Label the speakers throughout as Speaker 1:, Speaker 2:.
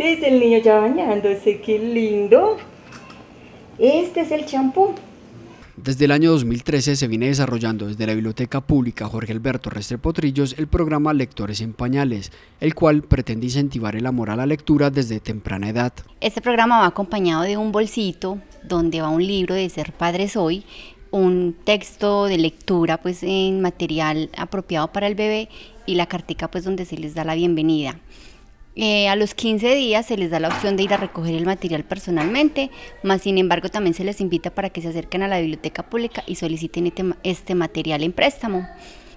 Speaker 1: Es el niño ya bañándose, qué lindo. Este es el champú.
Speaker 2: Desde el año 2013 se viene desarrollando desde la Biblioteca Pública Jorge Alberto Restre Potrillos el programa Lectores en Pañales, el cual pretende incentivar el amor a la lectura desde temprana edad.
Speaker 1: Este programa va acompañado de un bolsito donde va un libro de Ser Padres Hoy, un texto de lectura pues en material apropiado para el bebé y la cartica pues donde se les da la bienvenida. Eh, a los 15 días se les da la opción de ir a recoger el material personalmente, más sin embargo también se les invita para que se acerquen a la biblioteca pública y soliciten este, este material en préstamo.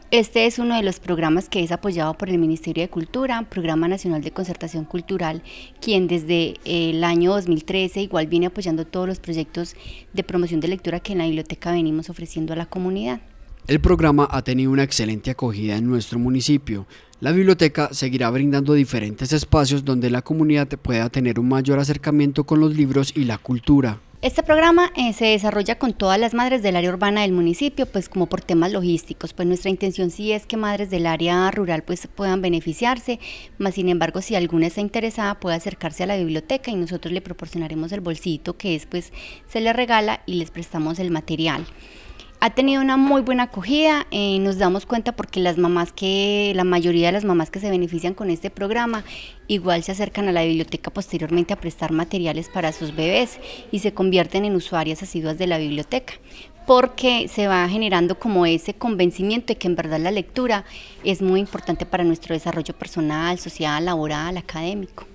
Speaker 1: Este es uno de los programas que es apoyado por el Ministerio de Cultura, Programa Nacional de Concertación Cultural, quien desde eh, el año 2013 igual viene apoyando todos los proyectos de promoción de lectura que en la biblioteca venimos ofreciendo a la comunidad.
Speaker 2: El programa ha tenido una excelente acogida en nuestro municipio, la biblioteca seguirá brindando diferentes espacios donde la comunidad pueda tener un mayor acercamiento con los libros y la cultura.
Speaker 1: Este programa eh, se desarrolla con todas las madres del área urbana del municipio, pues como por temas logísticos, pues nuestra intención sí es que madres del área rural pues puedan beneficiarse, más sin embargo si alguna está interesada puede acercarse a la biblioteca y nosotros le proporcionaremos el bolsito que después se le regala y les prestamos el material ha tenido una muy buena acogida. Eh, nos damos cuenta porque las mamás que, la mayoría de las mamás que se benefician con este programa, igual se acercan a la biblioteca posteriormente a prestar materiales para sus bebés y se convierten en usuarias asiduas de la biblioteca porque se va generando como ese convencimiento de que en verdad la lectura es muy importante para nuestro desarrollo personal, social, laboral, académico.